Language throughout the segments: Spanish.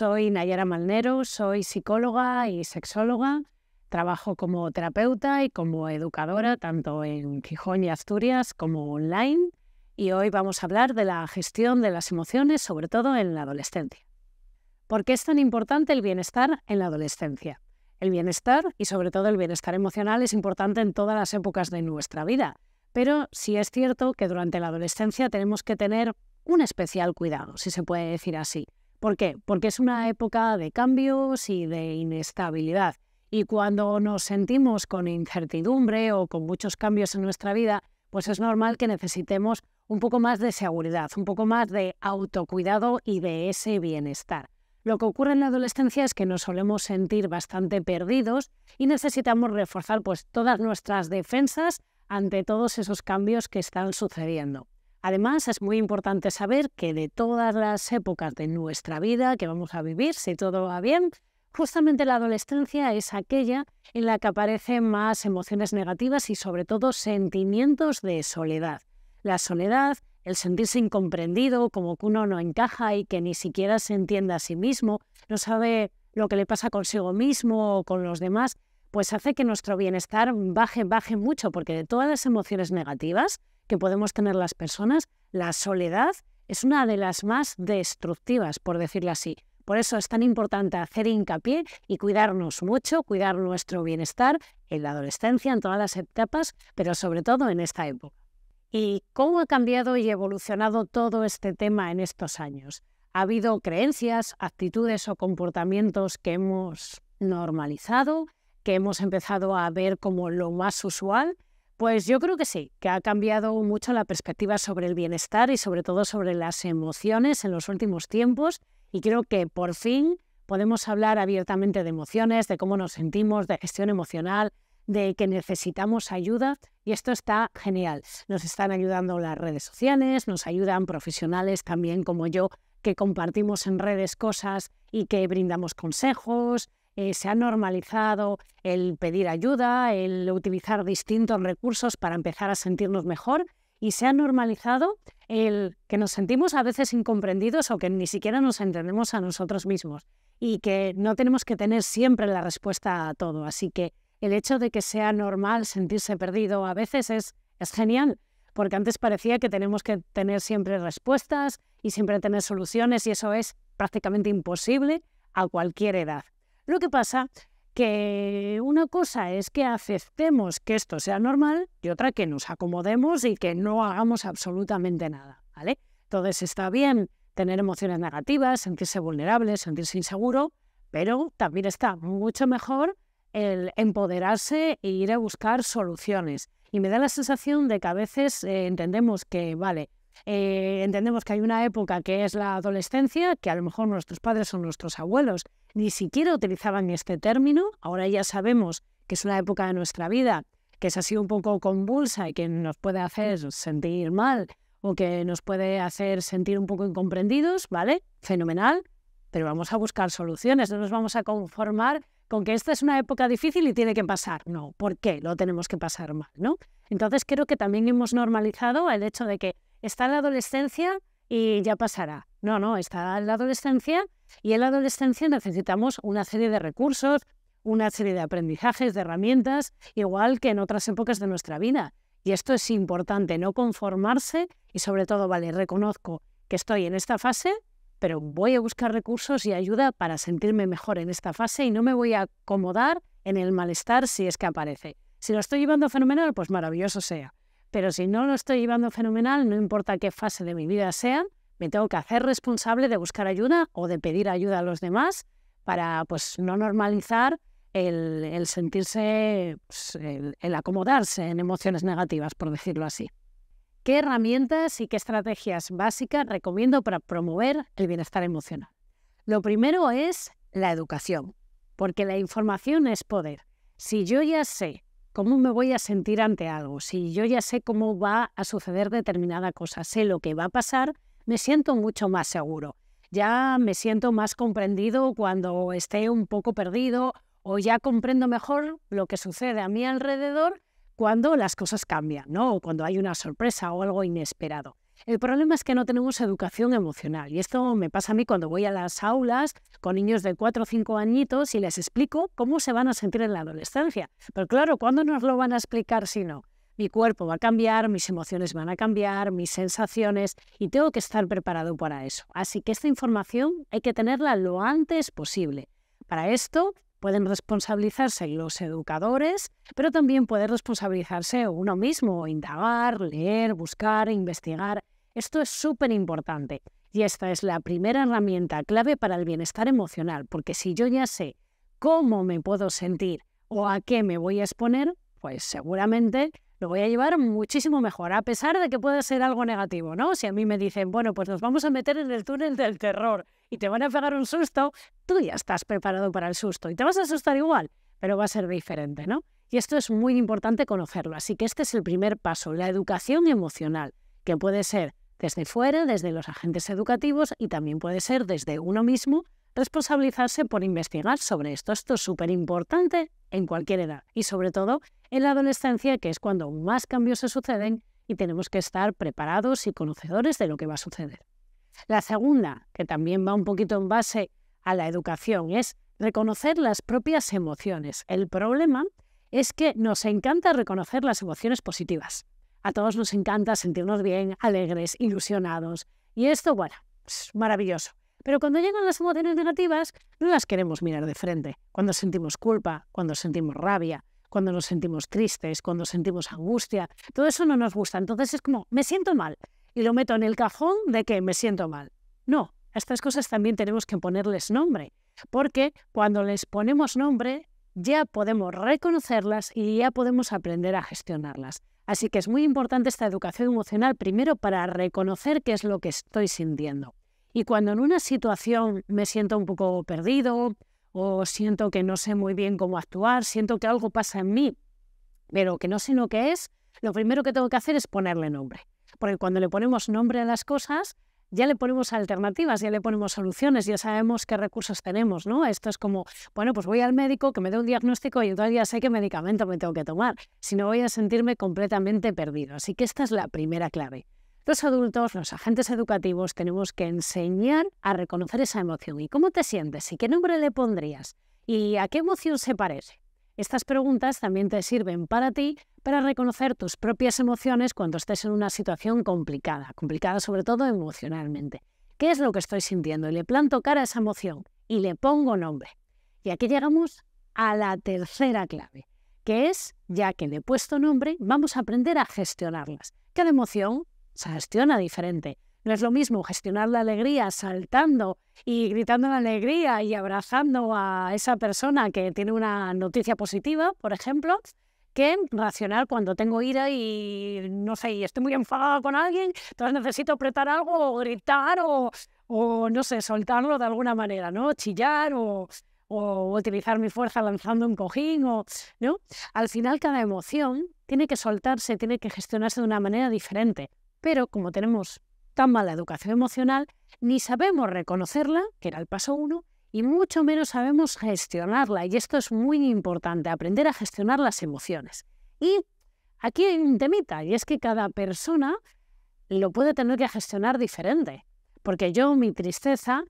Soy Nayara Malnero, soy psicóloga y sexóloga. Trabajo como terapeuta y como educadora, tanto en Gijón y Asturias como online. Y hoy vamos a hablar de la gestión de las emociones, sobre todo en la adolescencia. ¿Por qué es tan importante el bienestar en la adolescencia? El bienestar y sobre todo el bienestar emocional es importante en todas las épocas de nuestra vida, pero sí es cierto que durante la adolescencia tenemos que tener un especial cuidado, si se puede decir así, ¿Por qué? Porque es una época de cambios y de inestabilidad. Y cuando nos sentimos con incertidumbre o con muchos cambios en nuestra vida, pues es normal que necesitemos un poco más de seguridad, un poco más de autocuidado y de ese bienestar. Lo que ocurre en la adolescencia es que nos solemos sentir bastante perdidos y necesitamos reforzar pues, todas nuestras defensas ante todos esos cambios que están sucediendo. Además, es muy importante saber que de todas las épocas de nuestra vida que vamos a vivir, si todo va bien, justamente la adolescencia es aquella en la que aparecen más emociones negativas y sobre todo sentimientos de soledad. La soledad, el sentirse incomprendido, como que uno no encaja y que ni siquiera se entiende a sí mismo, no sabe lo que le pasa consigo mismo o con los demás, pues hace que nuestro bienestar baje, baje mucho, porque de todas las emociones negativas, que podemos tener las personas, la soledad es una de las más destructivas, por decirlo así. Por eso es tan importante hacer hincapié y cuidarnos mucho, cuidar nuestro bienestar en la adolescencia, en todas las etapas, pero sobre todo en esta época. ¿Y cómo ha cambiado y evolucionado todo este tema en estos años? Ha habido creencias, actitudes o comportamientos que hemos normalizado, que hemos empezado a ver como lo más usual pues yo creo que sí, que ha cambiado mucho la perspectiva sobre el bienestar y sobre todo sobre las emociones en los últimos tiempos y creo que por fin podemos hablar abiertamente de emociones, de cómo nos sentimos, de gestión emocional, de que necesitamos ayuda y esto está genial. Nos están ayudando las redes sociales, nos ayudan profesionales también como yo que compartimos en redes cosas y que brindamos consejos eh, se ha normalizado el pedir ayuda, el utilizar distintos recursos para empezar a sentirnos mejor y se ha normalizado el que nos sentimos a veces incomprendidos o que ni siquiera nos entendemos a nosotros mismos y que no tenemos que tener siempre la respuesta a todo. Así que el hecho de que sea normal sentirse perdido a veces es genial, porque antes parecía que tenemos que tener siempre respuestas y siempre tener soluciones y eso es prácticamente imposible a cualquier edad. Lo que pasa que una cosa es que aceptemos que esto sea normal y otra que nos acomodemos y que no hagamos absolutamente nada, Entonces está bien tener emociones negativas, sentirse vulnerable, sentirse inseguro, pero también está mucho mejor el empoderarse e ir a buscar soluciones. Y me da la sensación de que a veces eh, entendemos que, vale, eh, entendemos que hay una época que es la adolescencia, que a lo mejor nuestros padres son nuestros abuelos ni siquiera utilizaban este término. Ahora ya sabemos que es una época de nuestra vida que es ha sido un poco convulsa y que nos puede hacer mm. sentir mal o que nos puede hacer sentir un poco incomprendidos, ¿vale? Fenomenal, pero vamos a buscar soluciones, no nos vamos a conformar con que esta es una época difícil y tiene que pasar. No, ¿por qué lo tenemos que pasar mal, no? Entonces creo que también hemos normalizado el hecho de que está la adolescencia y ya pasará. No, no, está la adolescencia y en la adolescencia necesitamos una serie de recursos, una serie de aprendizajes, de herramientas, igual que en otras épocas de nuestra vida. Y esto es importante, no conformarse y sobre todo, vale, reconozco que estoy en esta fase, pero voy a buscar recursos y ayuda para sentirme mejor en esta fase y no me voy a acomodar en el malestar si es que aparece. Si lo estoy llevando fenomenal, pues maravilloso sea. Pero si no lo estoy llevando fenomenal, no importa qué fase de mi vida sea, me tengo que hacer responsable de buscar ayuda o de pedir ayuda a los demás para pues, no normalizar el, sentirse, pues, el acomodarse en emociones negativas, por decirlo así. ¿Qué herramientas y qué estrategias básicas recomiendo para promover el bienestar emocional? Lo primero es la educación, porque la información es poder. Si yo ya sé cómo me voy a sentir ante algo, si yo ya sé cómo va a suceder determinada cosa, sé lo que va a pasar, me siento mucho más seguro. Ya me siento más comprendido cuando esté un poco perdido o ya comprendo mejor lo que sucede a mi alrededor cuando las cosas cambian, ¿no? O cuando hay una sorpresa o algo inesperado. El problema es que no tenemos educación emocional y esto me pasa a mí cuando voy a las aulas con niños de 4 o 5 añitos y les explico cómo se van a sentir en la adolescencia. Pero claro, ¿cuándo nos lo van a explicar si no? mi cuerpo va a cambiar, mis emociones van a cambiar, mis sensaciones y tengo que estar preparado para eso. Así que esta información hay que tenerla lo antes posible. Para esto pueden responsabilizarse los educadores, pero también puede responsabilizarse uno mismo, indagar, leer, buscar, investigar. Esto es súper importante y esta es la primera herramienta clave para el bienestar emocional, porque si yo ya sé cómo me puedo sentir o a qué me voy a exponer, pues seguramente lo voy a llevar muchísimo mejor, a pesar de que pueda ser algo negativo, ¿no? Si a mí me dicen, bueno, pues nos vamos a meter en el túnel del terror y te van a pegar un susto, tú ya estás preparado para el susto y te vas a asustar igual, pero va a ser diferente, ¿no? Y esto es muy importante conocerlo, así que este es el primer paso, la educación emocional, que puede ser desde fuera, desde los agentes educativos y también puede ser desde uno mismo responsabilizarse por investigar sobre esto. Esto es súper importante en cualquier edad y sobre todo en la adolescencia, que es cuando más cambios se suceden y tenemos que estar preparados y conocedores de lo que va a suceder. La segunda, que también va un poquito en base a la educación, es reconocer las propias emociones. El problema es que nos encanta reconocer las emociones positivas. A todos nos encanta sentirnos bien, alegres, ilusionados. Y esto, bueno, es maravilloso. Pero cuando llegan las emociones negativas, no las queremos mirar de frente. Cuando sentimos culpa, cuando sentimos rabia, cuando nos sentimos tristes, cuando sentimos angustia, todo eso no nos gusta. Entonces es como, me siento mal. Y lo meto en el cajón de que me siento mal. No, a estas cosas también tenemos que ponerles nombre. Porque cuando les ponemos nombre, ya podemos reconocerlas y ya podemos aprender a gestionarlas. Así que es muy importante esta educación emocional, primero para reconocer qué es lo que estoy sintiendo. Y cuando en una situación me siento un poco perdido o siento que no sé muy bien cómo actuar, siento que algo pasa en mí, pero que no sé lo que es, lo primero que tengo que hacer es ponerle nombre. Porque cuando le ponemos nombre a las cosas, ya le ponemos alternativas, ya le ponemos soluciones, ya sabemos qué recursos tenemos, ¿no? Esto es como, bueno, pues voy al médico que me dé un diagnóstico y todavía sé qué medicamento me tengo que tomar, si no voy a sentirme completamente perdido. Así que esta es la primera clave. Los adultos, los agentes educativos, tenemos que enseñar a reconocer esa emoción. ¿Y cómo te sientes? ¿Y qué nombre le pondrías? ¿Y a qué emoción se parece? Estas preguntas también te sirven para ti para reconocer tus propias emociones cuando estés en una situación complicada, complicada sobre todo emocionalmente. ¿Qué es lo que estoy sintiendo? Y le planto cara a esa emoción y le pongo nombre. Y aquí llegamos a la tercera clave, que es, ya que le he puesto nombre, vamos a aprender a gestionarlas. Cada emoción se gestiona diferente. No es lo mismo gestionar la alegría saltando y gritando la alegría y abrazando a esa persona que tiene una noticia positiva, por ejemplo, que racional cuando tengo ira y no sé, estoy muy enfadada con alguien, entonces necesito apretar algo o gritar o, no sé, soltarlo de alguna manera, ¿no? Chillar o, o utilizar mi fuerza lanzando un cojín o, ¿no? Al final cada emoción tiene que soltarse, tiene que gestionarse de una manera diferente pero como tenemos tan mala educación emocional, ni sabemos reconocerla, que era el paso uno, y mucho menos sabemos gestionarla. Y esto es muy importante, aprender a gestionar las emociones. Y aquí hay un temita, y es que cada persona lo puede tener que gestionar diferente. Porque yo mi tristeza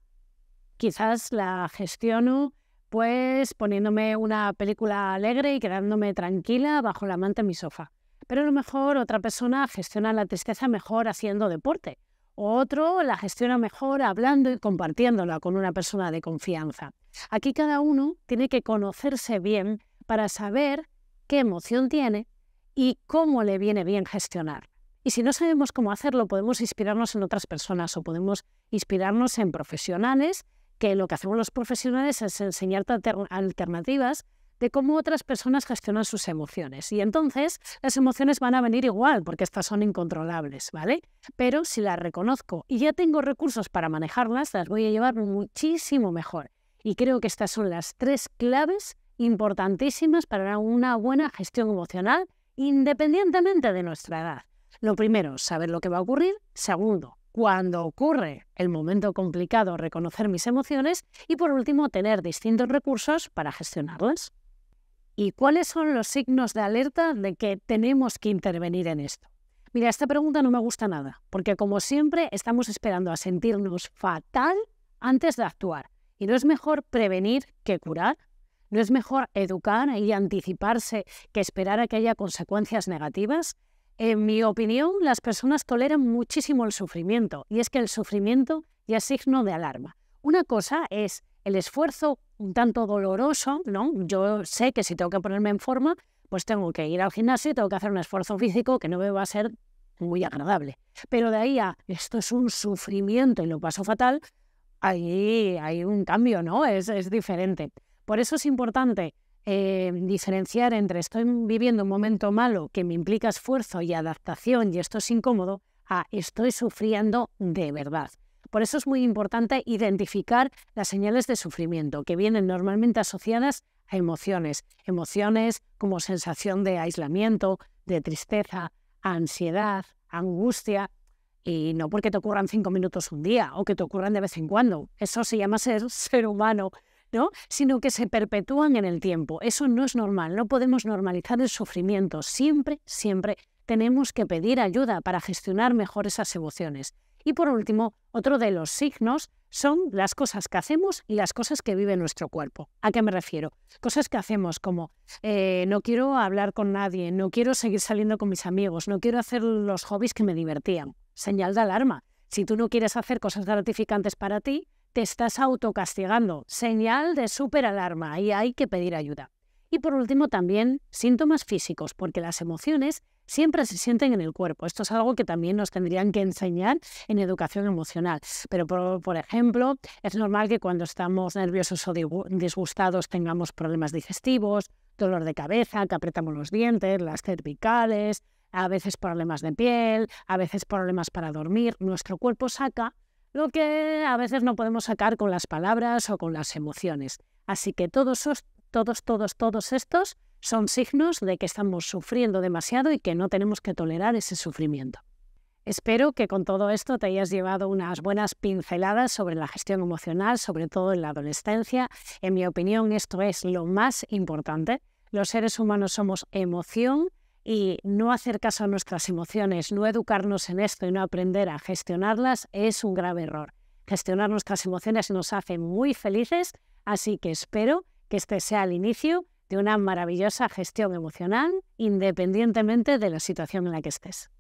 quizás la gestiono pues poniéndome una película alegre y quedándome tranquila bajo la manta en mi sofá. Pero a lo mejor otra persona gestiona la tristeza mejor haciendo deporte. O otro la gestiona mejor hablando y compartiéndola con una persona de confianza. Aquí cada uno tiene que conocerse bien para saber qué emoción tiene y cómo le viene bien gestionar. Y si no sabemos cómo hacerlo, podemos inspirarnos en otras personas o podemos inspirarnos en profesionales, que lo que hacemos los profesionales es enseñar alternativas de cómo otras personas gestionan sus emociones. Y entonces las emociones van a venir igual, porque estas son incontrolables, ¿vale? Pero si las reconozco y ya tengo recursos para manejarlas, las voy a llevar muchísimo mejor. Y creo que estas son las tres claves importantísimas para una buena gestión emocional, independientemente de nuestra edad. Lo primero, saber lo que va a ocurrir. Segundo, cuando ocurre el momento complicado, reconocer mis emociones y por último, tener distintos recursos para gestionarlas. ¿Y cuáles son los signos de alerta de que tenemos que intervenir en esto? Mira, esta pregunta no me gusta nada, porque como siempre estamos esperando a sentirnos fatal antes de actuar. Y no es mejor prevenir que curar, no es mejor educar y anticiparse que esperar a que haya consecuencias negativas. En mi opinión, las personas toleran muchísimo el sufrimiento, y es que el sufrimiento ya es signo de alarma. Una cosa es el esfuerzo un tanto doloroso, ¿no? Yo sé que si tengo que ponerme en forma, pues tengo que ir al gimnasio y tengo que hacer un esfuerzo físico que no me va a ser muy agradable. Pero de ahí a esto es un sufrimiento y lo paso fatal, ahí hay un cambio, ¿no? Es, diferente. Por eso es importante eh, diferenciar entre estoy viviendo un momento malo que me implica esfuerzo y adaptación y esto es incómodo, a estoy sufriendo de verdad. Por eso es muy importante identificar las señales de sufrimiento que vienen normalmente asociadas a emociones. Emociones como sensación de aislamiento, de tristeza, ansiedad, angustia. Y no porque te ocurran cinco minutos un día o que te ocurran de vez en cuando. Eso se llama ser ser humano. ¿no? sino que se perpetúan en el tiempo. Eso no es normal, no podemos normalizar el sufrimiento. Siempre, siempre tenemos que pedir ayuda para gestionar mejor esas emociones. Y por último, otro de los signos son las cosas que hacemos y las cosas que vive nuestro cuerpo. ¿A qué me refiero? Cosas que hacemos como eh, no quiero hablar con nadie, no quiero seguir saliendo con mis amigos, no quiero hacer los hobbies que me divertían. Señal de alarma. Si tú no quieres hacer cosas gratificantes para ti, te estás autocastigando. Señal de súper alarma y hay que pedir ayuda. Y por último también síntomas físicos, porque las emociones siempre se sienten en el cuerpo. Esto es algo que también nos tendrían que enseñar en educación emocional. Pero, por, ejemplo, es normal que cuando estamos nerviosos o disgustados tengamos problemas digestivos, dolor de cabeza, que apretamos los dientes, las cervicales, a veces problemas de piel, a veces problemas para dormir. Nuestro cuerpo saca lo que a veces no podemos sacar con las palabras o con las emociones. Así que todos, todos, todos, todos estos son signos de que estamos sufriendo demasiado y que no tenemos que tolerar ese sufrimiento. Espero que con todo esto te hayas llevado unas buenas pinceladas sobre la gestión emocional, sobre todo en la adolescencia. En mi opinión, esto es lo más importante. Los seres humanos somos emoción y no hacer caso a nuestras emociones, no educarnos en esto y no aprender a gestionarlas es un grave error. Gestionar nuestras emociones nos hace muy felices, así que espero que este sea el inicio de una maravillosa gestión emocional independientemente de la situación en la que estés.